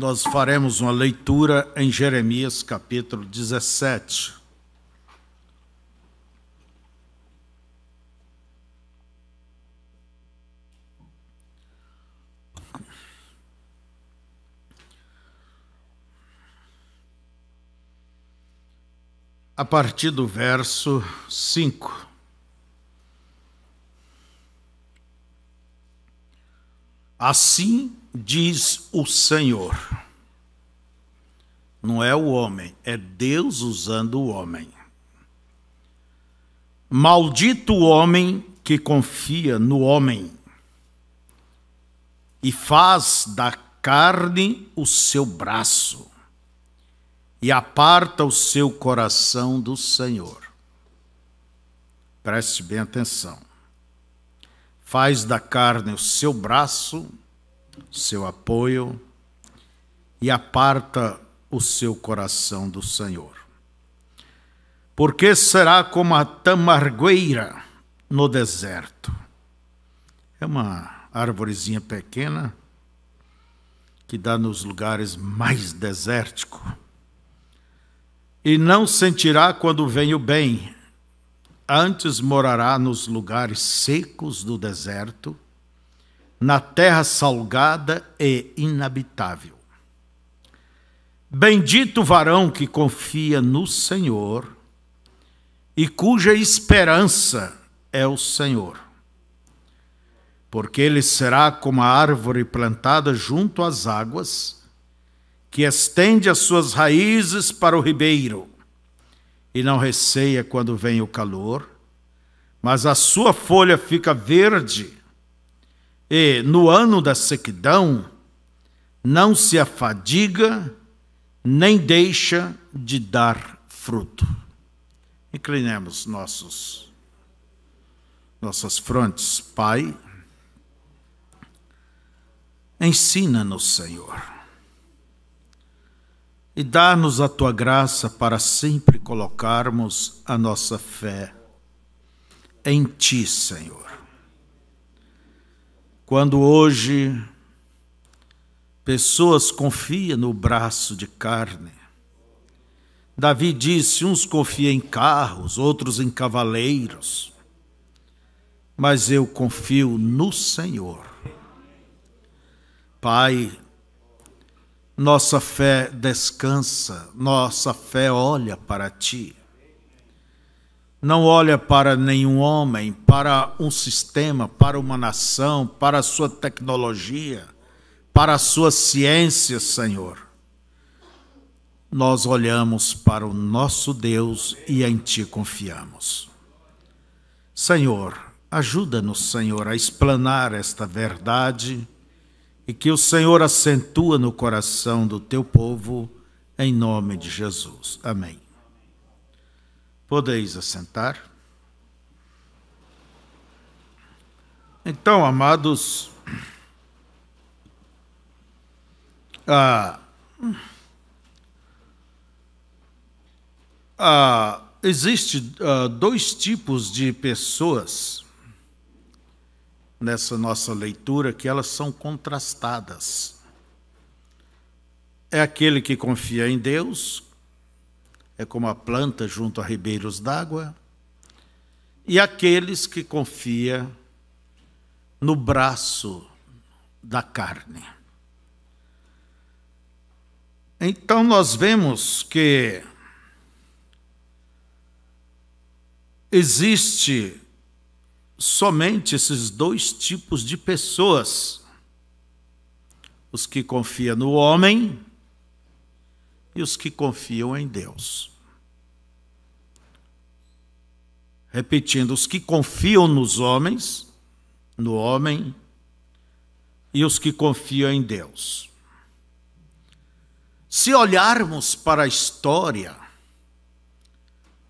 nós faremos uma leitura em Jeremias capítulo 17. A partir do verso 5. Assim diz o Senhor. Não é o homem, é Deus usando o homem. Maldito o homem que confia no homem e faz da carne o seu braço e aparta o seu coração do Senhor. Preste bem atenção. Faz da carne o seu braço seu apoio e aparta o seu coração do Senhor. Porque será como a tamargueira no deserto. É uma árvorezinha pequena que dá nos lugares mais desérticos. E não sentirá quando vem o bem, antes morará nos lugares secos do deserto na terra salgada e inabitável. Bendito o varão que confia no Senhor e cuja esperança é o Senhor. Porque ele será como a árvore plantada junto às águas, que estende as suas raízes para o ribeiro, e não receia quando vem o calor, mas a sua folha fica verde e no ano da sequidão, não se afadiga, nem deixa de dar fruto. Inclinemos nossos, nossas frontes, Pai. Ensina-nos, Senhor, e dá-nos a tua graça para sempre colocarmos a nossa fé em Ti, Senhor. Quando hoje pessoas confiam no braço de carne, Davi disse: uns confiam em carros, outros em cavaleiros, mas eu confio no Senhor. Pai, nossa fé descansa, nossa fé olha para ti não olha para nenhum homem, para um sistema, para uma nação, para a sua tecnologia, para a sua ciência, Senhor. Nós olhamos para o nosso Deus e em Ti confiamos. Senhor, ajuda-nos, Senhor, a explanar esta verdade e que o Senhor acentua no coração do Teu povo, em nome de Jesus. Amém. Podeis assentar. Então, amados, ah, ah, existe dois tipos de pessoas nessa nossa leitura que elas são contrastadas. É aquele que confia em Deus, é como a planta junto a ribeiros d'água, e aqueles que confia no braço da carne. Então nós vemos que existe somente esses dois tipos de pessoas: os que confiam no homem e os que confiam em Deus. repetindo, os que confiam nos homens, no homem, e os que confiam em Deus. Se olharmos para a história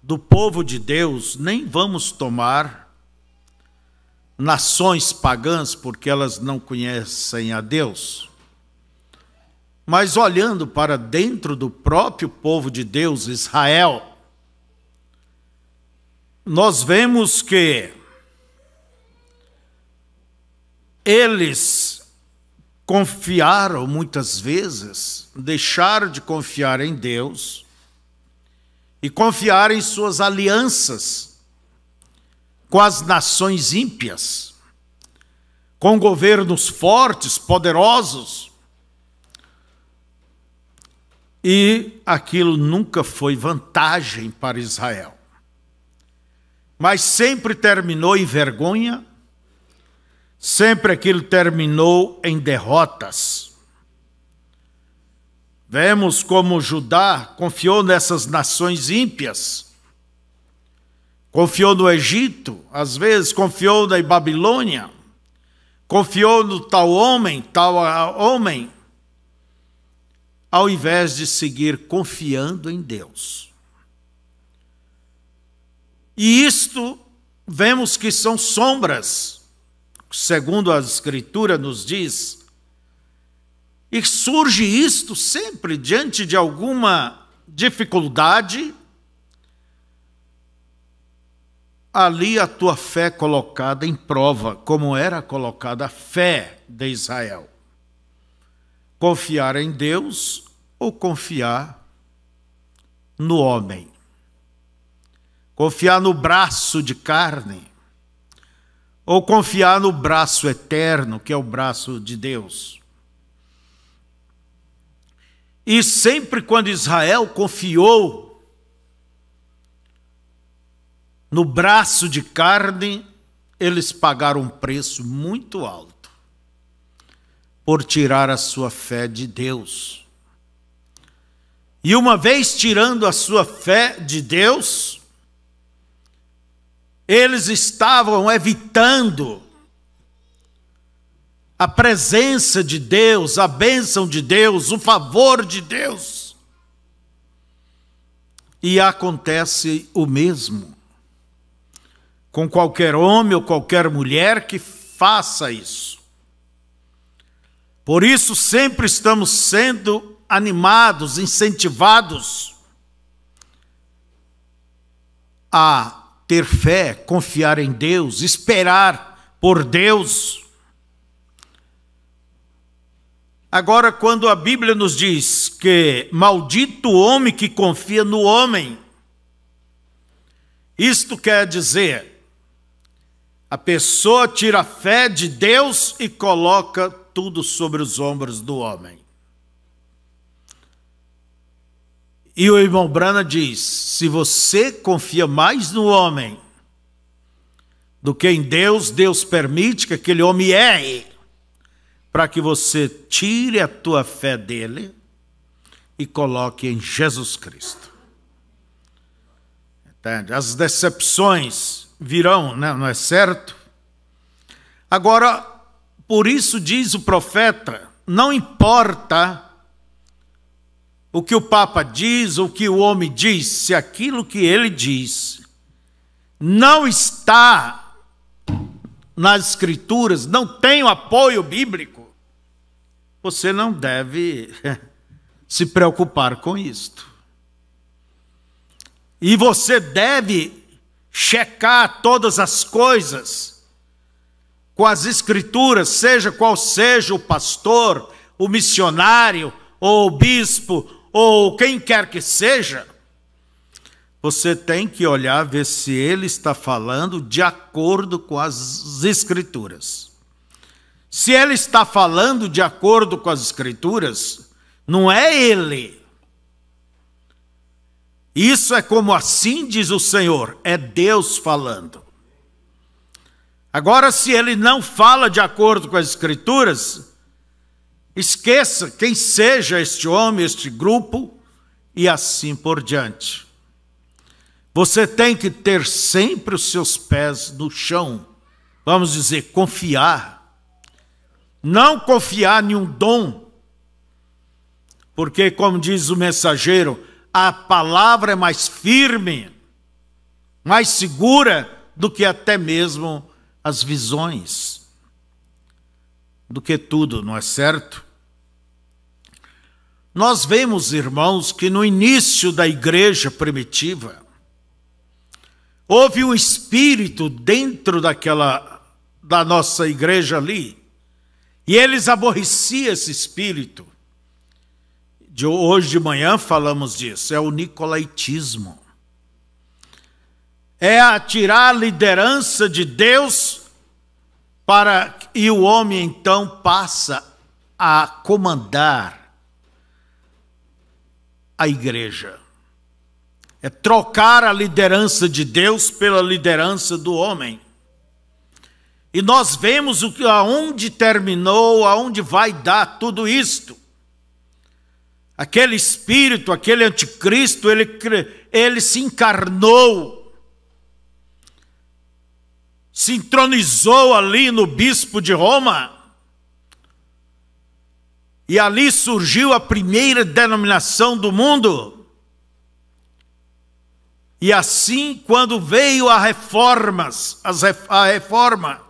do povo de Deus, nem vamos tomar nações pagãs, porque elas não conhecem a Deus. Mas olhando para dentro do próprio povo de Deus, Israel, nós vemos que eles confiaram muitas vezes, deixaram de confiar em Deus e confiar em suas alianças com as nações ímpias, com governos fortes, poderosos. E aquilo nunca foi vantagem para Israel mas sempre terminou em vergonha, sempre aquilo terminou em derrotas. Vemos como Judá confiou nessas nações ímpias, confiou no Egito, às vezes confiou na Babilônia, confiou no tal homem, tal homem, ao invés de seguir confiando em Deus. E isto vemos que são sombras, segundo a Escritura nos diz. E surge isto sempre diante de alguma dificuldade, ali a tua fé colocada em prova, como era colocada a fé de Israel. Confiar em Deus ou confiar no homem confiar no braço de carne, ou confiar no braço eterno, que é o braço de Deus. E sempre quando Israel confiou no braço de carne, eles pagaram um preço muito alto por tirar a sua fé de Deus. E uma vez tirando a sua fé de Deus, eles estavam evitando a presença de Deus, a bênção de Deus, o favor de Deus. E acontece o mesmo com qualquer homem ou qualquer mulher que faça isso. Por isso, sempre estamos sendo animados, incentivados a ter fé, confiar em Deus, esperar por Deus. Agora, quando a Bíblia nos diz que maldito o homem que confia no homem, isto quer dizer, a pessoa tira a fé de Deus e coloca tudo sobre os ombros do homem. E o irmão Brana diz: se você confia mais no homem do que em Deus, Deus permite que aquele homem erre, para que você tire a tua fé dele e coloque em Jesus Cristo. Entende? As decepções virão, né? não é certo? Agora, por isso diz o profeta: não importa o que o Papa diz, o que o homem diz, se aquilo que ele diz não está nas Escrituras, não tem o apoio bíblico, você não deve se preocupar com isto. E você deve checar todas as coisas com as Escrituras, seja qual seja o pastor, o missionário, ou o bispo, ou quem quer que seja, você tem que olhar ver se ele está falando de acordo com as escrituras. Se ele está falando de acordo com as escrituras, não é ele. Isso é como assim diz o Senhor, é Deus falando. Agora, se ele não fala de acordo com as escrituras, Esqueça quem seja este homem, este grupo e assim por diante. Você tem que ter sempre os seus pés no chão. Vamos dizer, confiar. Não confiar em um dom. Porque, como diz o mensageiro, a palavra é mais firme, mais segura do que até mesmo as visões do que tudo, não é certo? Nós vemos, irmãos, que no início da igreja primitiva, houve um espírito dentro daquela da nossa igreja ali, e eles aborreciam esse espírito. De hoje de manhã falamos disso, é o nicolaitismo. É atirar a liderança de Deus para e o homem então passa a comandar a igreja. É trocar a liderança de Deus pela liderança do homem. E nós vemos o que, aonde terminou, aonde vai dar tudo isto. Aquele espírito, aquele anticristo, ele, ele se encarnou se entronizou ali no bispo de Roma. E ali surgiu a primeira denominação do mundo. E assim, quando veio a reformas, a reforma,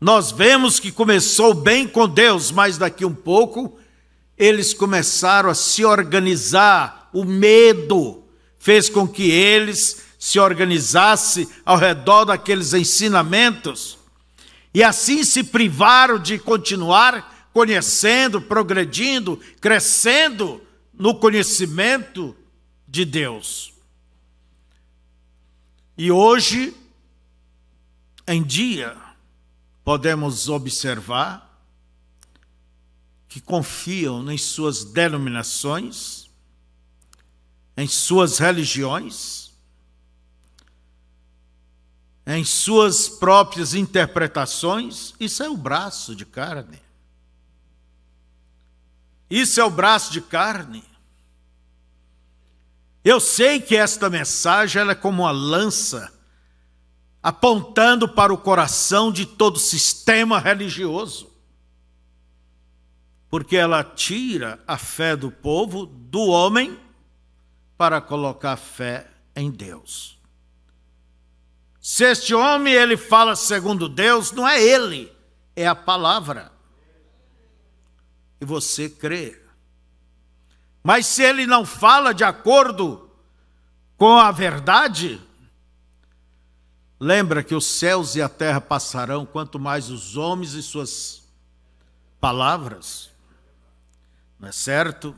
nós vemos que começou bem com Deus, mas daqui um pouco eles começaram a se organizar. O medo fez com que eles se organizasse ao redor daqueles ensinamentos e assim se privaram de continuar conhecendo, progredindo, crescendo no conhecimento de Deus. E hoje em dia podemos observar que confiam em suas denominações, em suas religiões, em suas próprias interpretações, isso é o braço de carne. Isso é o braço de carne. Eu sei que esta mensagem é como uma lança apontando para o coração de todo sistema religioso, porque ela tira a fé do povo, do homem, para colocar fé em Deus. Se este homem ele fala segundo Deus, não é ele, é a palavra. E você crê. Mas se ele não fala de acordo com a verdade, lembra que os céus e a terra passarão, quanto mais os homens e suas palavras. Não é certo?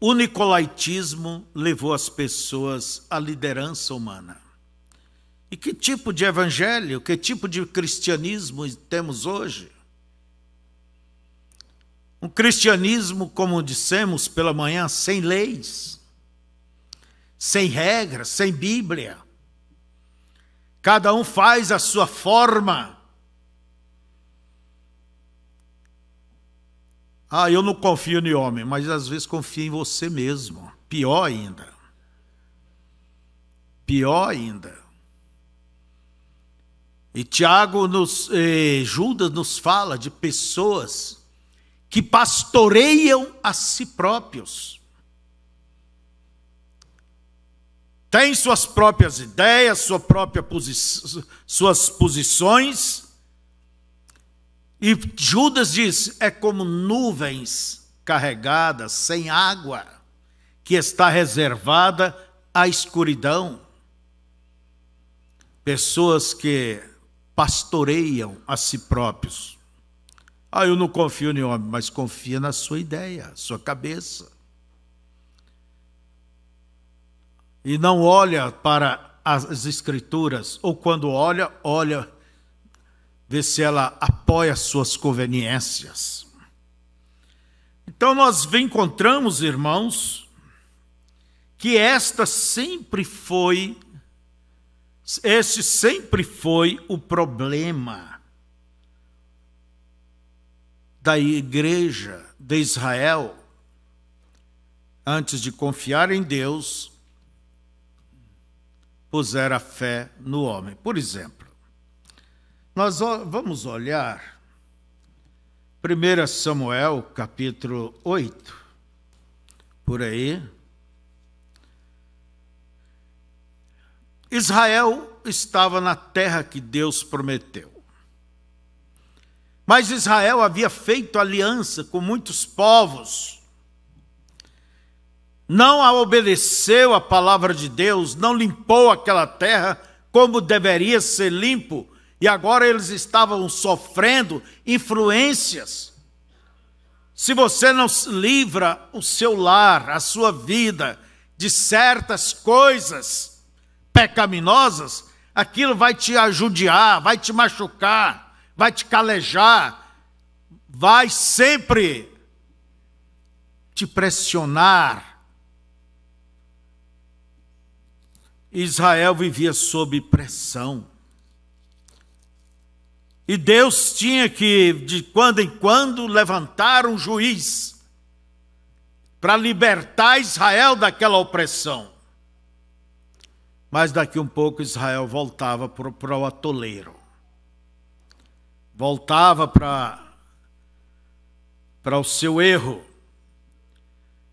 O nicolaitismo levou as pessoas à liderança humana. E que tipo de evangelho, que tipo de cristianismo temos hoje? Um cristianismo, como dissemos pela manhã, sem leis, sem regras, sem Bíblia. Cada um faz a sua forma. Ah, eu não confio em homem, mas às vezes confio em você mesmo. Pior ainda. Pior ainda. E Tiago nos, eh, Judas nos fala de pessoas que pastoreiam a si próprios. Tem suas próprias ideias, sua própria posi suas posições. E Judas diz: é como nuvens carregadas sem água, que está reservada à escuridão. Pessoas que pastoreiam a si próprios. Ah, eu não confio em homem, mas confia na sua ideia, sua cabeça. E não olha para as escrituras, ou quando olha, olha, vê se ela apoia suas conveniências. Então nós encontramos, irmãos, que esta sempre foi esse sempre foi o problema da igreja de Israel antes de confiar em Deus, puser a fé no homem. Por exemplo, nós vamos olhar 1 Samuel capítulo 8, por aí. Israel estava na terra que Deus prometeu. Mas Israel havia feito aliança com muitos povos. Não a obedeceu a palavra de Deus, não limpou aquela terra como deveria ser limpo, e agora eles estavam sofrendo influências. Se você não livra o seu lar, a sua vida, de certas coisas, pecaminosas, aquilo vai te ajudiar, vai te machucar, vai te calejar, vai sempre te pressionar. Israel vivia sob pressão. E Deus tinha que, de quando em quando, levantar um juiz para libertar Israel daquela opressão. Mas daqui um pouco Israel voltava para o atoleiro. Voltava para, para o seu erro.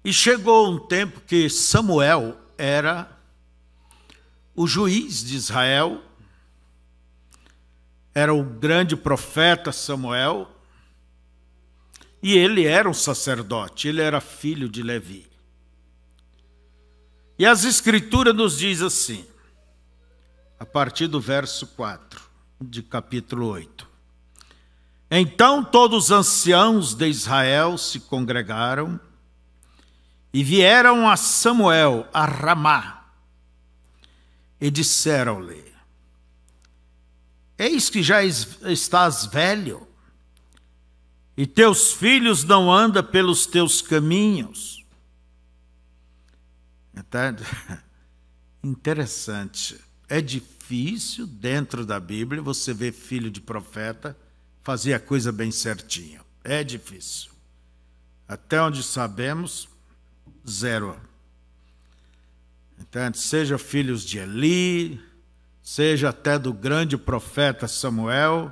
E chegou um tempo que Samuel era o juiz de Israel, era o grande profeta Samuel, e ele era um sacerdote, ele era filho de Levi. E as escrituras nos diz assim: a partir do verso 4 de capítulo 8. Então todos os anciãos de Israel se congregaram e vieram a Samuel, a Ramá, e disseram-lhe: Eis que já estás velho, e teus filhos não andam pelos teus caminhos. interessante. É difícil, dentro da Bíblia, você ver filho de profeta fazer a coisa bem certinha. É difícil. Até onde sabemos, zero. Então, seja filhos de Eli, seja até do grande profeta Samuel,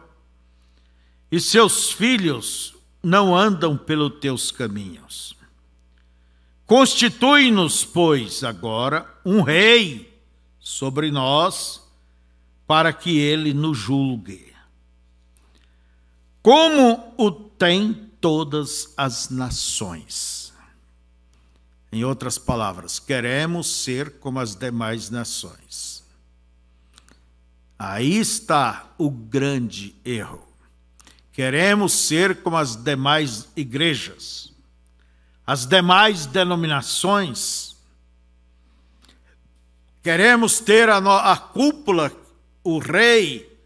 e seus filhos não andam pelos teus caminhos. Constitui-nos, pois, agora um rei sobre nós para que ele nos julgue. Como o tem todas as nações. Em outras palavras, queremos ser como as demais nações. Aí está o grande erro. Queremos ser como as demais igrejas, as demais denominações Queremos ter a, a cúpula, o rei,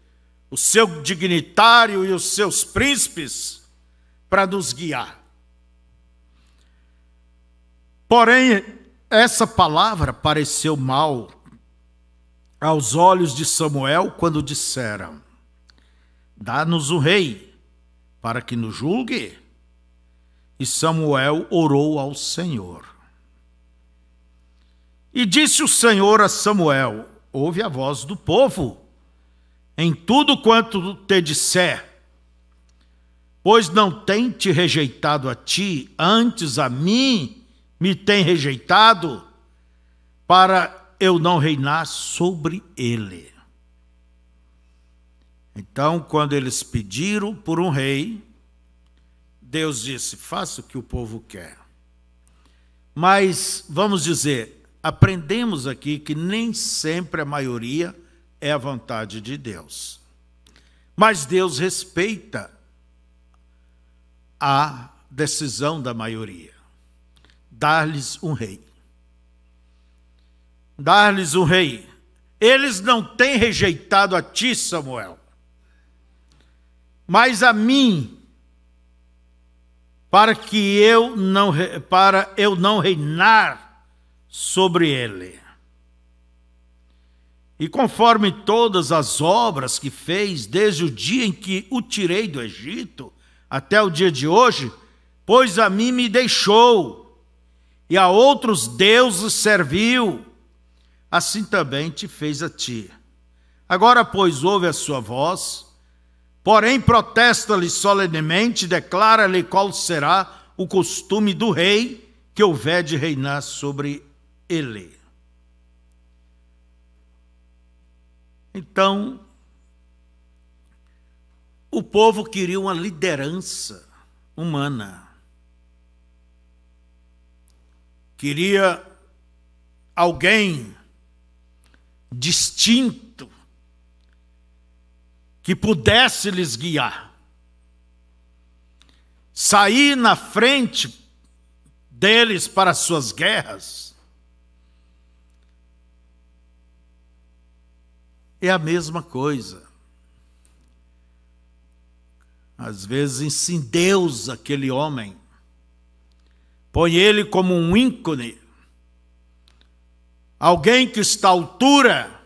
o seu dignitário e os seus príncipes para nos guiar. Porém, essa palavra pareceu mal aos olhos de Samuel quando disseram: Dá-nos o rei para que nos julgue. E Samuel orou ao Senhor. E disse o Senhor a Samuel: Ouve a voz do povo em tudo quanto te disser, pois não tem te rejeitado a ti, antes a mim me tem rejeitado, para eu não reinar sobre ele. Então, quando eles pediram por um rei, Deus disse: faça o que o povo quer. Mas, vamos dizer, aprendemos aqui que nem sempre a maioria é a vontade de Deus. Mas Deus respeita a decisão da maioria. Dar-lhes um rei. Dar-lhes um rei. Eles não têm rejeitado a ti, Samuel, mas a mim, para que eu não para eu não reinar sobre ele. E conforme todas as obras que fez desde o dia em que o tirei do Egito até o dia de hoje, pois a mim me deixou e a outros deuses serviu, assim também te fez a ti. Agora, pois, ouve a sua voz, porém protesta-lhe solenemente, declara-lhe qual será o costume do rei que houver de reinar sobre ele. Então, o povo queria uma liderança humana. Queria alguém distinto que pudesse lhes guiar. Sair na frente deles para suas guerras é a mesma coisa. Às vezes sim Deus aquele homem, põe ele como um ícone, alguém que está à altura,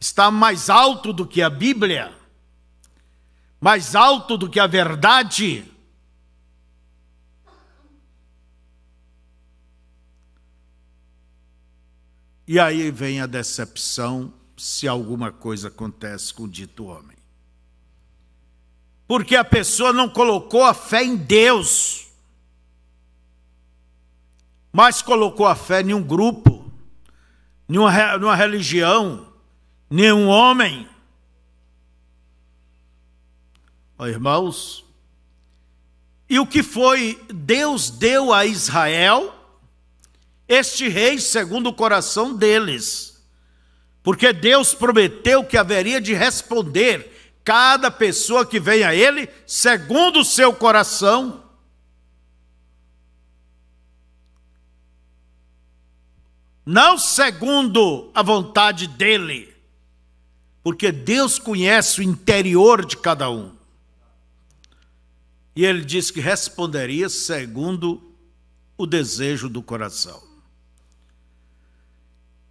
está mais alto do que a Bíblia, mais alto do que a verdade. E aí vem a decepção se alguma coisa acontece com o dito homem. Porque a pessoa não colocou a fé em Deus, mas colocou a fé em um grupo, em uma, em uma religião, em um homem. Oh, irmãos, e o que foi Deus deu a Israel? Este rei segundo o coração deles porque Deus prometeu que haveria de responder cada pessoa que vem a Ele segundo o seu coração. Não segundo a vontade dele, porque Deus conhece o interior de cada um. E ele diz que responderia segundo o desejo do coração.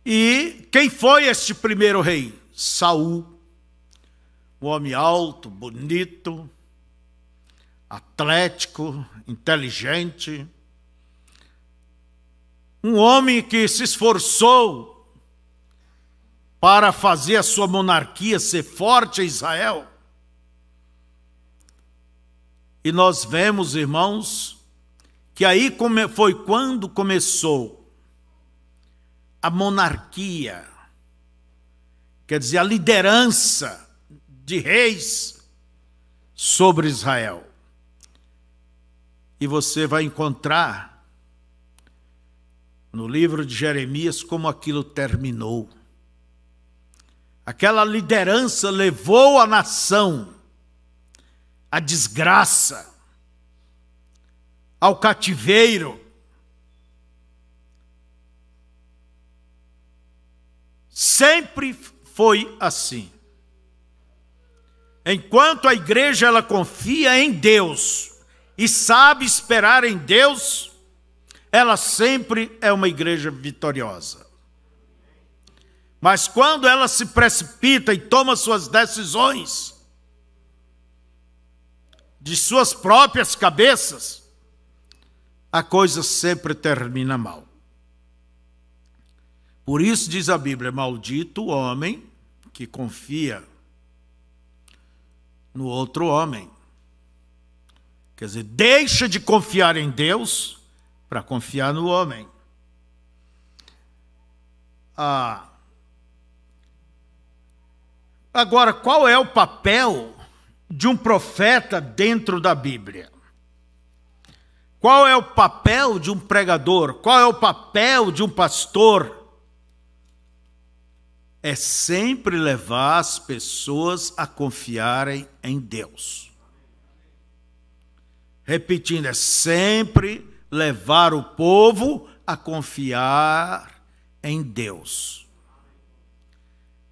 E quem foi este primeiro rei? Saul. Um homem alto, bonito, atlético, inteligente. Um homem que se esforçou para fazer a sua monarquia ser forte em Israel. E nós vemos, irmãos, que aí foi quando começou a monarquia, quer dizer, a liderança de reis sobre Israel. E você vai encontrar no livro de Jeremias como aquilo terminou. Aquela liderança levou a nação à desgraça, ao cativeiro, Sempre foi assim. Enquanto a igreja ela confia em Deus e sabe esperar em Deus, ela sempre é uma igreja vitoriosa. Mas quando ela se precipita e toma suas decisões de suas próprias cabeças, a coisa sempre termina mal. Por isso diz a Bíblia: maldito o homem que confia no outro homem. Quer dizer, deixa de confiar em Deus para confiar no homem. Ah. Agora, qual é o papel de um profeta dentro da Bíblia? Qual é o papel de um pregador? Qual é o papel de um pastor? é sempre levar as pessoas a confiarem em Deus. Repetindo, é sempre levar o povo a confiar em Deus.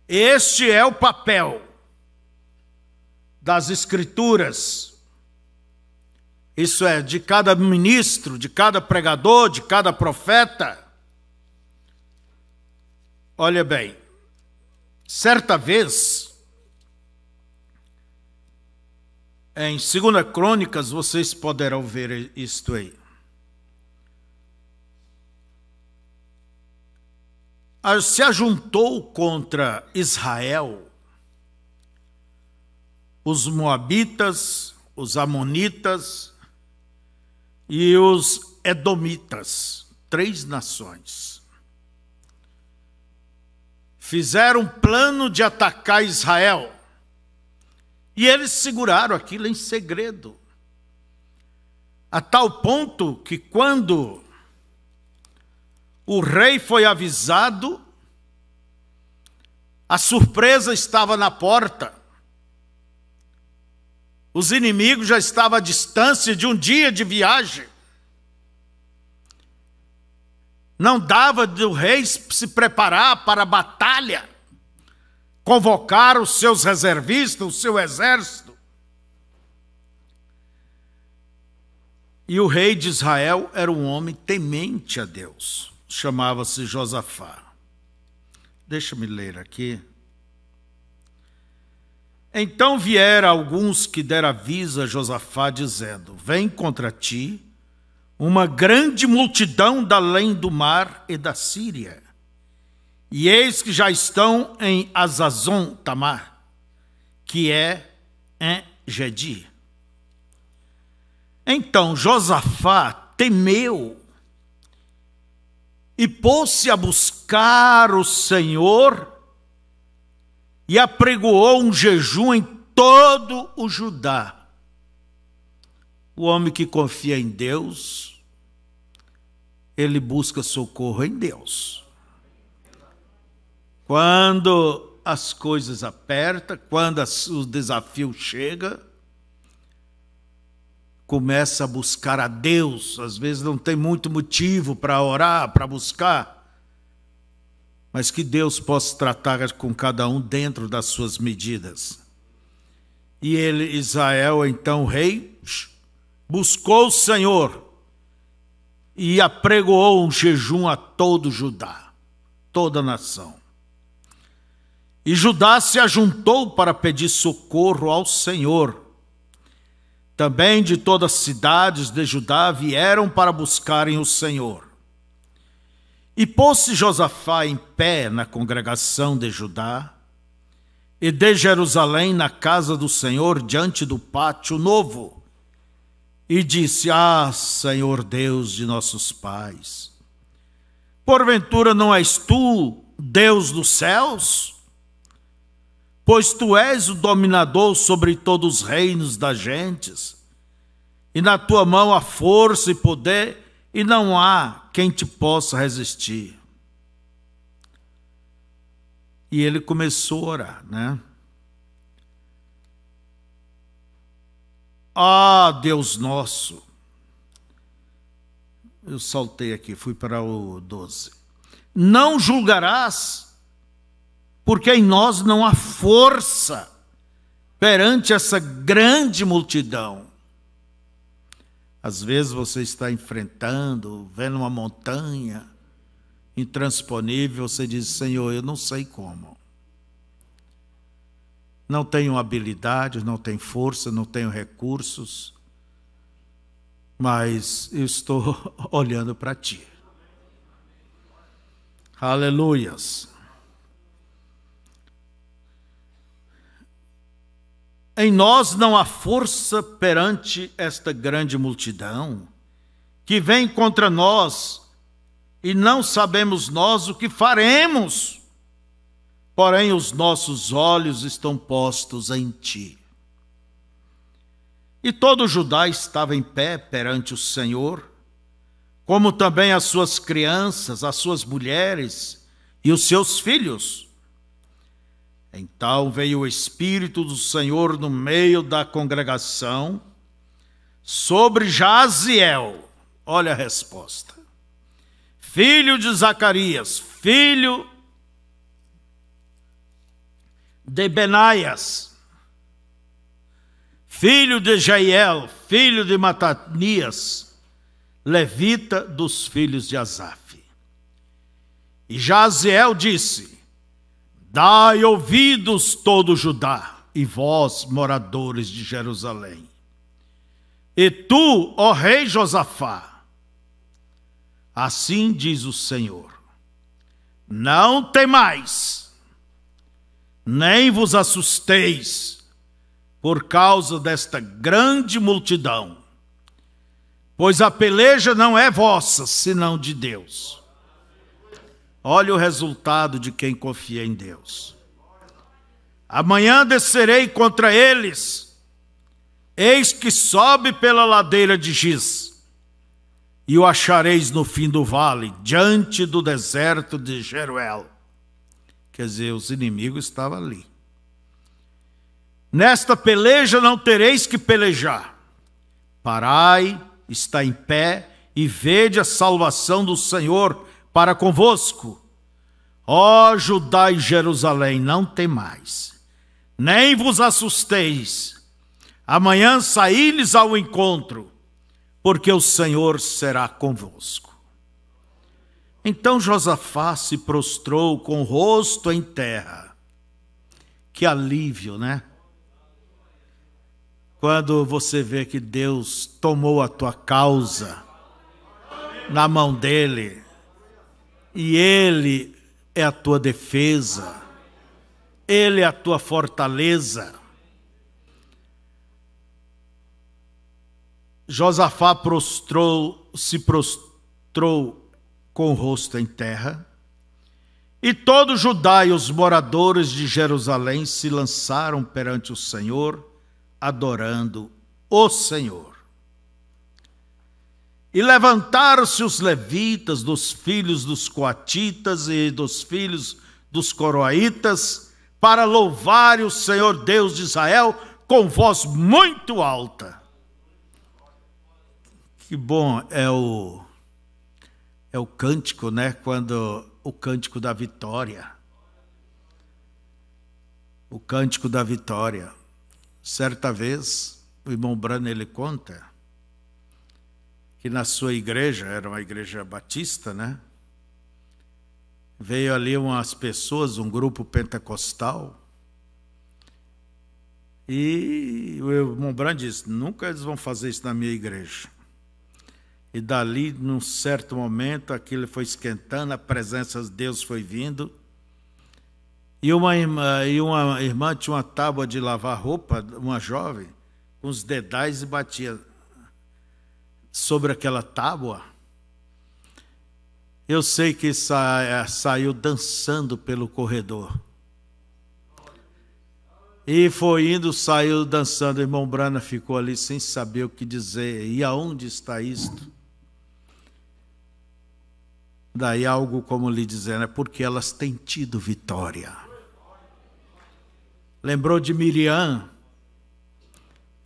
Este é o papel das Escrituras. Isso é, de cada ministro, de cada pregador, de cada profeta. Olha bem, Certa vez, em 2 Crônicas, vocês poderão ver isto aí. Ah, se ajuntou contra Israel os Moabitas, os Amonitas e os Edomitas, três nações fizeram um plano de atacar Israel. E eles seguraram aquilo em segredo. A tal ponto que quando o rei foi avisado, a surpresa estava na porta. Os inimigos já estavam à distância de um dia de viagem. Não dava do rei se preparar para a batalha, convocar os seus reservistas, o seu exército. E o rei de Israel era um homem temente a Deus, chamava-se Josafá. Deixa-me ler aqui. Então vieram alguns que deram aviso a Josafá, dizendo: Vem contra ti uma grande multidão da além do mar e da Síria. E eis que já estão em Azazon Tamar, que é em Gedi. Então Josafá temeu e pôs-se a buscar o Senhor e apregoou um jejum em todo o Judá. O homem que confia em Deus ele busca socorro em Deus. Quando as coisas apertam, quando o desafio chega, começa a buscar a Deus. Às vezes não tem muito motivo para orar, para buscar, mas que Deus possa tratar com cada um dentro das suas medidas. E ele, Israel, então rei, buscou o Senhor e apregoou um jejum a todo Judá, toda a nação. E Judá se ajuntou para pedir socorro ao Senhor. Também de todas as cidades de Judá vieram para buscarem o Senhor. E pôs-se Josafá em pé na congregação de Judá, e de Jerusalém na casa do Senhor, diante do pátio novo, e disse: Ah, Senhor Deus de nossos pais, porventura não és tu Deus dos céus? Pois tu és o dominador sobre todos os reinos das gentes, e na tua mão há força e poder, e não há quem te possa resistir. E ele começou a orar, né? Ah, Deus nosso! Eu saltei aqui, fui para o 12. Não julgarás, porque em nós não há força perante essa grande multidão. Às vezes você está enfrentando, vendo uma montanha intransponível, você diz: Senhor, eu não sei como não tenho habilidades, não tenho força, não tenho recursos, mas eu estou olhando para ti. Aleluias. Em nós não há força perante esta grande multidão que vem contra nós e não sabemos nós o que faremos porém os nossos olhos estão postos em ti. E todo Judá estava em pé perante o Senhor, como também as suas crianças, as suas mulheres e os seus filhos. Então veio o Espírito do Senhor no meio da congregação sobre Jaziel. Olha a resposta. Filho de Zacarias, filho de Benaias, filho de Jael, filho de Matanias, levita dos filhos de Asaf. E Jaziel disse: Dai ouvidos todo Judá, e vós, moradores de Jerusalém. E tu, ó rei Josafá, assim diz o Senhor: Não temais nem vos assusteis por causa desta grande multidão, pois a peleja não é vossa, senão de Deus. Olha o resultado de quem confia em Deus. Amanhã descerei contra eles, eis que sobe pela ladeira de Giz, e o achareis no fim do vale, diante do deserto de Jeruel Quer dizer, os inimigos estavam ali. Nesta peleja não tereis que pelejar. Parai, está em pé e vede a salvação do Senhor para convosco. Ó Judá e Jerusalém, não temais, nem vos assusteis. Amanhã saí-lhes ao encontro, porque o Senhor será convosco. Então Josafá se prostrou com o rosto em terra. Que alívio, né? Quando você vê que Deus tomou a tua causa na mão dele e ele é a tua defesa, ele é a tua fortaleza. Josafá prostrou, se prostrou com o rosto em terra, e todo Judá e os moradores de Jerusalém se lançaram perante o Senhor, adorando o Senhor. E levantaram-se os levitas dos filhos dos coatitas e dos filhos dos coroaitas para louvar o Senhor Deus de Israel com voz muito alta. Que bom é o é o cântico, né? Quando o cântico da vitória. O cântico da vitória. Certa vez, o irmão Brano ele conta que na sua igreja, era uma igreja batista, né? Veio ali umas pessoas, um grupo pentecostal, e o irmão Brand disse: nunca eles vão fazer isso na minha igreja. E dali, num certo momento, aquilo foi esquentando, a presença de Deus foi vindo. E uma irmã, e uma irmã tinha uma tábua de lavar roupa, uma jovem, com os dedais e batia sobre aquela tábua. Eu sei que sa, eh, saiu dançando pelo corredor. E foi indo, saiu dançando. O irmão Brana ficou ali sem saber o que dizer. E aonde está isto? Daí algo como lhe dizendo, é porque elas têm tido vitória. Lembrou de Miriam,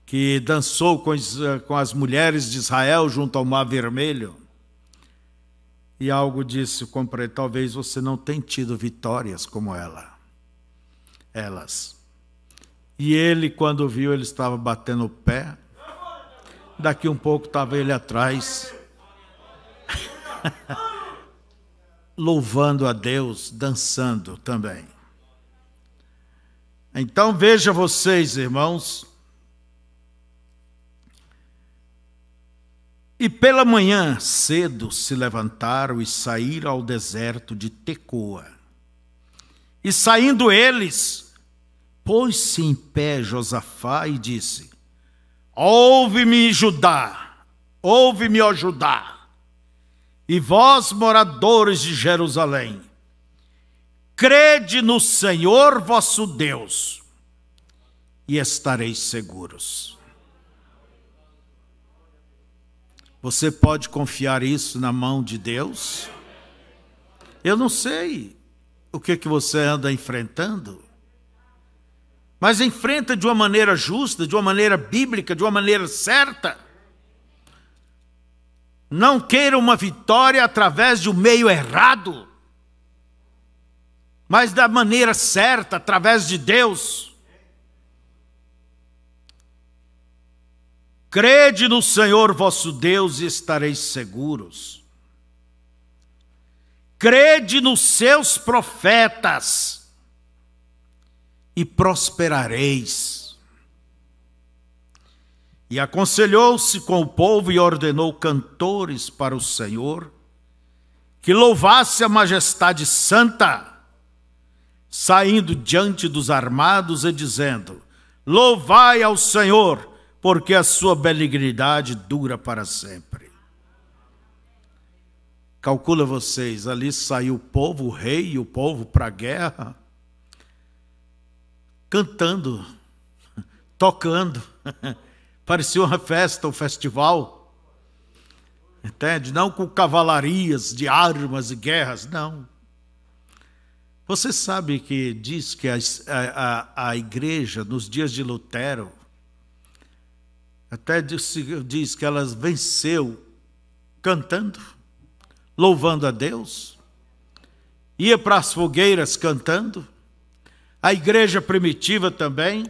que dançou eh, com as, mulheres de Israel junto ao Mar Vermelho. E algo disse, comprei, talvez você não tenha tido vitórias como ela. Elas. E ele, quando viu, ele estava batendo o pé. Daqui um pouco estava ele atrás. louvando a Deus, dançando também. Então veja vocês, irmãos, E pela manhã cedo se levantaram e saíram ao deserto de Tecoa. E saindo eles, pôs-se em pé Josafá e disse: Ouve-me, Judá, ouve-me, ó Judá, e vós, moradores de Jerusalém, crede no Senhor vosso Deus e estareis seguros. Você pode confiar isso na mão de Deus? Eu não sei o que, que você anda enfrentando, mas enfrenta de uma maneira justa, de uma maneira bíblica, de uma maneira certa. Não queira uma vitória através do meio errado, mas da maneira certa, através de Deus. Crede no Senhor vosso Deus e estareis seguros. Crede nos seus profetas e prosperareis. E aconselhou-se com o povo e ordenou cantores para o Senhor, que louvasse a majestade santa, saindo diante dos armados e dizendo: Louvai ao Senhor, porque a sua benignidade dura para sempre. Calcula vocês, ali saiu o povo, o rei e o povo para a guerra, cantando, tocando. Parecia uma festa, um festival. Entende? Não com cavalarias de armas e guerras, não. Você sabe que diz que a, a, a igreja, nos dias de Lutero, até diz, diz que ela venceu cantando, louvando a Deus, ia para as fogueiras cantando, a igreja primitiva também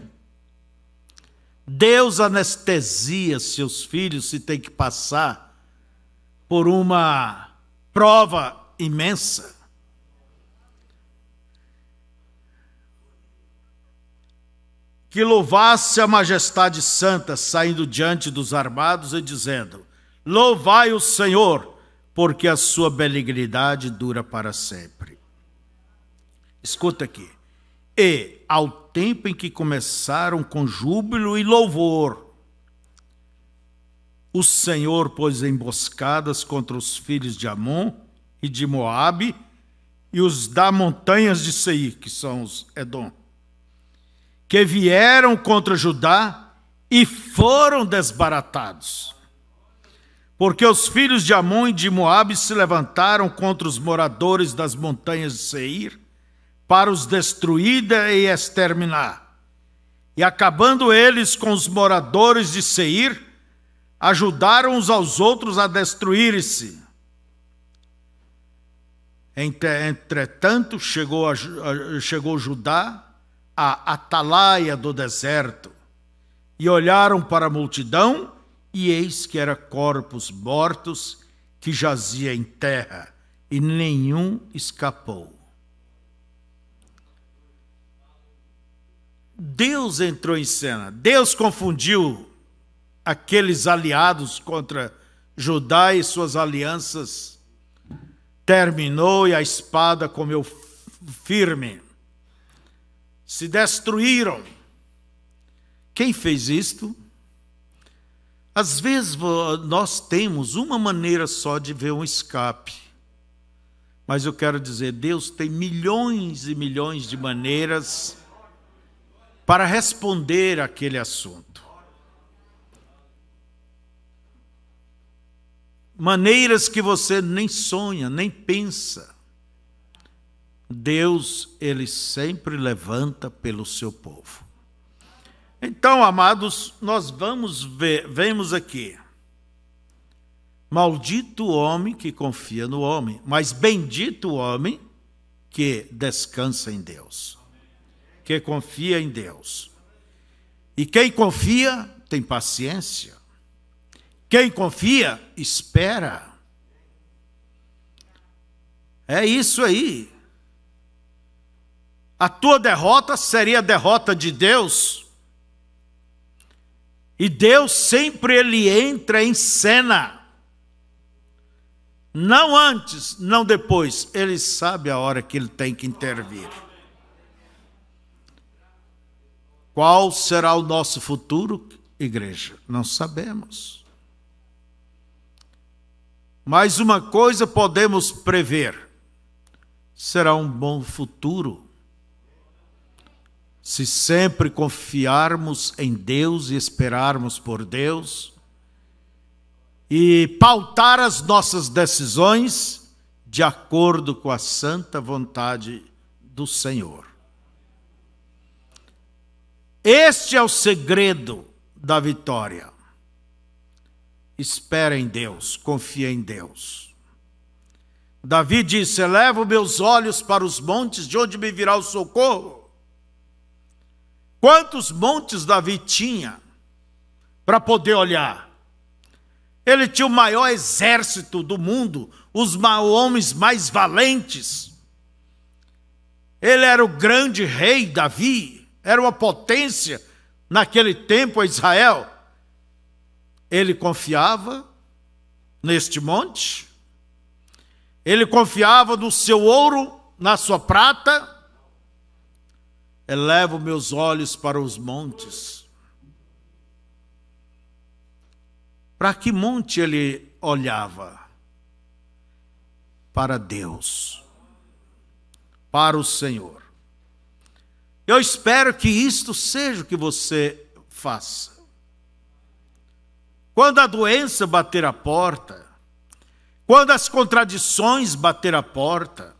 Deus anestesia seus filhos se tem que passar por uma prova imensa. Que louvasse a majestade santa saindo diante dos armados e dizendo: Louvai o Senhor, porque a sua benignidade dura para sempre. Escuta aqui. E, ao tempo em que começaram com júbilo e louvor, o Senhor pôs emboscadas contra os filhos de Amon e de Moabe e os da montanhas de Seir, que são os Edom, que vieram contra Judá e foram desbaratados. Porque os filhos de Amon e de Moabe se levantaram contra os moradores das montanhas de Seir para os destruir e exterminar. E acabando eles com os moradores de Seir, ajudaram uns aos outros a destruir-se. Entretanto, chegou, a, chegou Judá à atalaia do deserto, e olharam para a multidão, e eis que era corpos mortos que jazia em terra, e nenhum escapou. Deus entrou em cena. Deus confundiu aqueles aliados contra Judá e suas alianças. Terminou e a espada comeu firme. Se destruíram. Quem fez isto? Às vezes nós temos uma maneira só de ver um escape. Mas eu quero dizer, Deus tem milhões e milhões de maneiras para responder aquele assunto. Maneiras que você nem sonha, nem pensa. Deus, ele sempre levanta pelo seu povo. Então, amados, nós vamos ver, vemos aqui. Maldito o homem que confia no homem, mas bendito o homem que descansa em Deus que confia em Deus. E quem confia tem paciência. Quem confia espera. É isso aí. A tua derrota seria a derrota de Deus. E Deus sempre ele entra em cena. Não antes, não depois. Ele sabe a hora que ele tem que intervir. Qual será o nosso futuro, igreja? Não sabemos. Mas uma coisa podemos prever: será um bom futuro. Se sempre confiarmos em Deus e esperarmos por Deus, e pautar as nossas decisões de acordo com a santa vontade do Senhor. Este é o segredo da vitória. Espera em Deus, confia em Deus. Davi disse: Elevo meus olhos para os montes, de onde me virá o socorro? Quantos montes Davi tinha para poder olhar? Ele tinha o maior exército do mundo, os homens mais valentes. Ele era o grande rei Davi era uma potência naquele tempo a Israel. Ele confiava neste monte, ele confiava no seu ouro, na sua prata. Elevo meus olhos para os montes. Para que monte ele olhava? Para Deus, para o Senhor. Eu espero que isto seja o que você faça. Quando a doença bater a porta, quando as contradições bater a porta,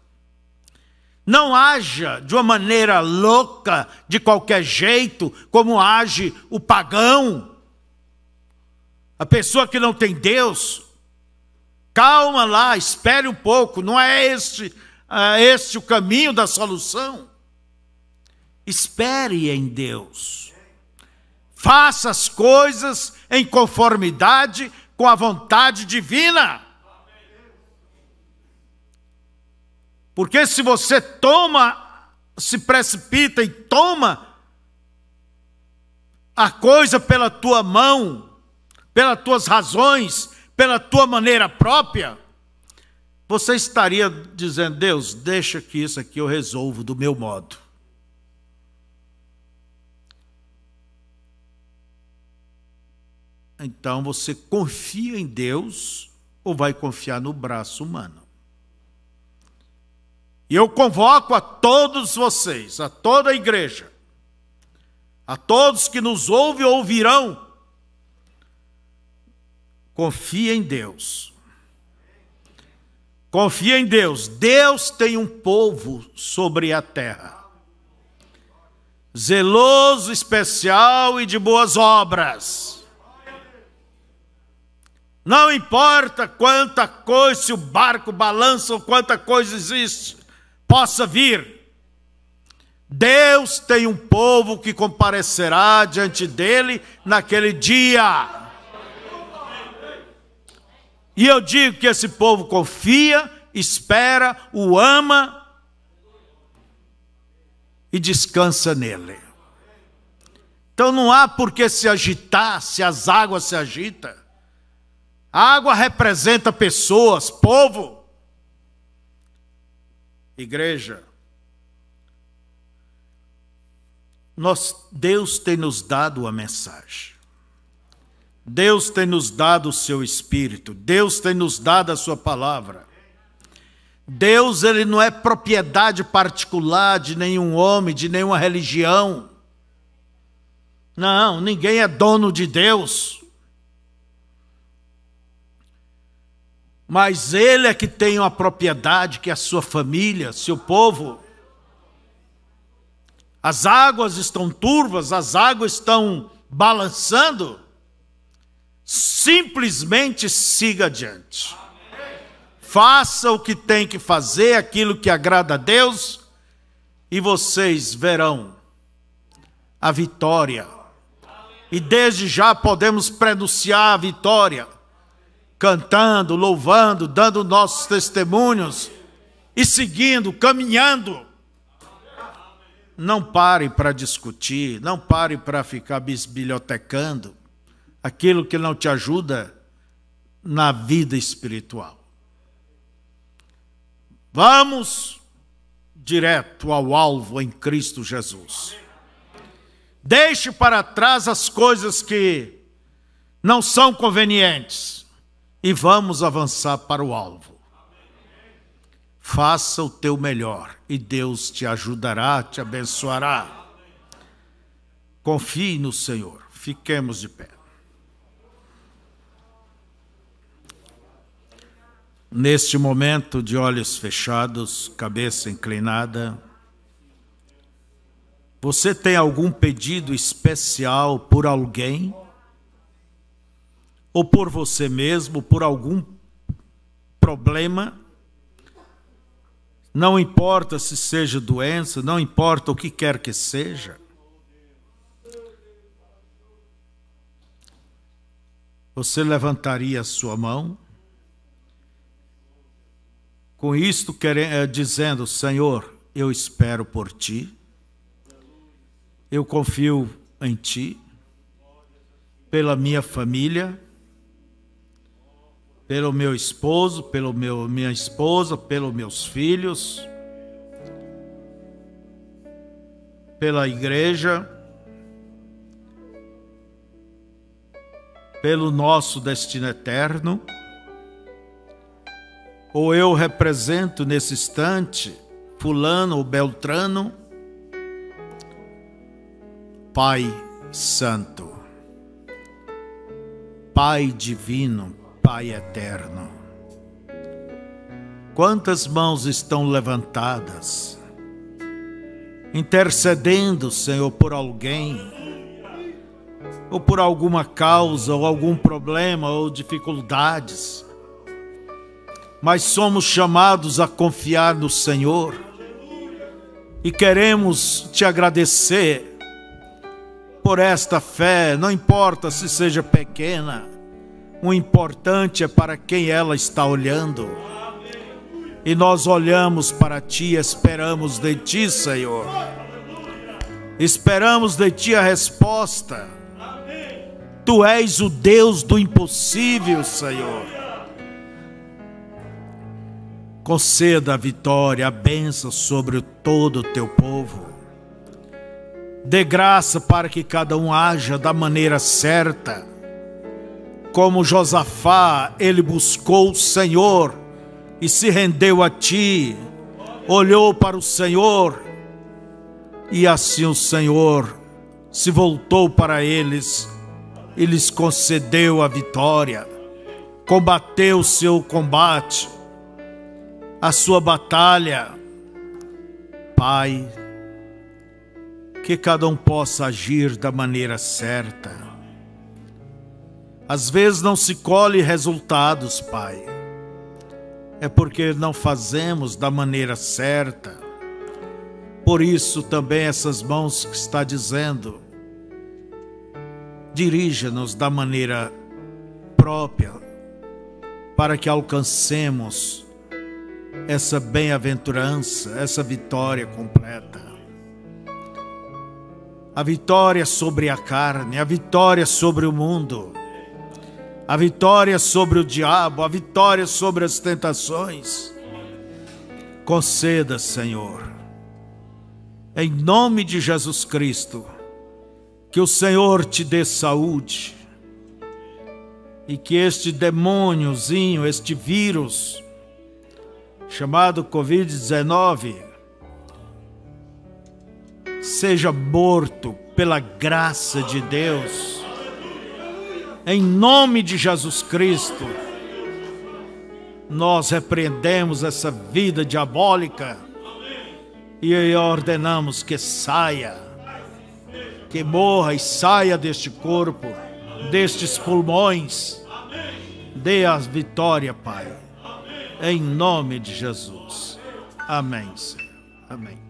não haja de uma maneira louca, de qualquer jeito, como age o pagão, a pessoa que não tem Deus. Calma lá, espere um pouco, não é este, é este o caminho da solução. Espere em Deus. Faça as coisas em conformidade com a vontade divina. Porque se você toma, se precipita e toma a coisa pela tua mão, pelas tuas razões, pela tua maneira própria, você estaria dizendo: Deus, deixa que isso aqui eu resolvo do meu modo. Então você confia em Deus ou vai confiar no braço humano? E eu convoco a todos vocês, a toda a igreja, a todos que nos ouvem ou ouvirão, confia em Deus. Confia em Deus. Deus tem um povo sobre a terra, zeloso, especial e de boas obras. Não importa quanta coisa, se o barco balança ou quanta coisa existe, possa vir. Deus tem um povo que comparecerá diante dele naquele dia. E eu digo que esse povo confia, espera, o ama e descansa nele. Então não há por que se agitar se as águas se agitam. A água representa pessoas, povo, igreja. Nós, Deus tem nos dado a mensagem. Deus tem nos dado o seu espírito, Deus tem nos dado a sua palavra. Deus ele não é propriedade particular de nenhum homem, de nenhuma religião. Não, ninguém é dono de Deus. mas ele é que tem uma propriedade, que é a sua família, seu povo. As águas estão turvas, as águas estão balançando. Simplesmente siga adiante. Faça o que tem que fazer, aquilo que agrada a Deus, e vocês verão a vitória. E desde já podemos pronunciar a vitória cantando, louvando, dando nossos testemunhos e seguindo, caminhando. Não pare para discutir, não pare para ficar bisbilhotecando aquilo que não te ajuda na vida espiritual. Vamos direto ao alvo em Cristo Jesus. Deixe para trás as coisas que não são convenientes e vamos avançar para o alvo. Faça o teu melhor e Deus te ajudará, te abençoará. Confie no Senhor. Fiquemos de pé. Neste momento, de olhos fechados, cabeça inclinada, você tem algum pedido especial por alguém? ou por você mesmo, por algum problema. Não importa se seja doença, não importa o que quer que seja. Você levantaria a sua mão, com isto querendo, eh, dizendo: Senhor, eu espero por ti, eu confio em ti, pela minha família pelo meu esposo, pelo meu minha esposa, pelos meus filhos, pela igreja, pelo nosso destino eterno? Ou eu represento nesse instante fulano ou beltrano? Pai Santo, Pai Divino, Pai eterno. Quantas mãos estão levantadas, intercedendo, Senhor, por alguém, ou por alguma causa, ou algum problema, ou dificuldades, mas somos chamados a confiar no Senhor e queremos te agradecer por esta fé, não importa se seja pequena o importante é para quem ela está olhando. E nós olhamos para ti, esperamos de ti, Senhor. Esperamos de ti a resposta. Tu és o Deus do impossível, Senhor. Conceda a vitória, a bênção sobre todo o teu povo. Dê graça para que cada um haja da maneira certa como Josafá, ele buscou o Senhor e se rendeu a ti, olhou para o Senhor, e assim o Senhor se voltou para eles e lhes concedeu a vitória, combateu o seu combate, a sua batalha. Pai, que cada um possa agir da maneira certa às vezes não se colhe resultados, Pai. É porque não fazemos da maneira certa. Por isso também essas mãos que está dizendo, dirija-nos da maneira própria para que alcancemos essa bem-aventurança, essa vitória completa a vitória sobre a carne, a vitória sobre o mundo, a vitória sobre o diabo, a vitória sobre as tentações. Conceda, Senhor, em nome de Jesus Cristo, que o Senhor te dê saúde e que este demôniozinho, este vírus, chamado Covid-19, seja morto pela graça de Deus em nome de Jesus Cristo, nós repreendemos essa vida diabólica e ordenamos que saia, que morra e saia deste corpo, destes pulmões. Dê a vitória, Pai. Em nome de Jesus. Amém, Senhor. Amém.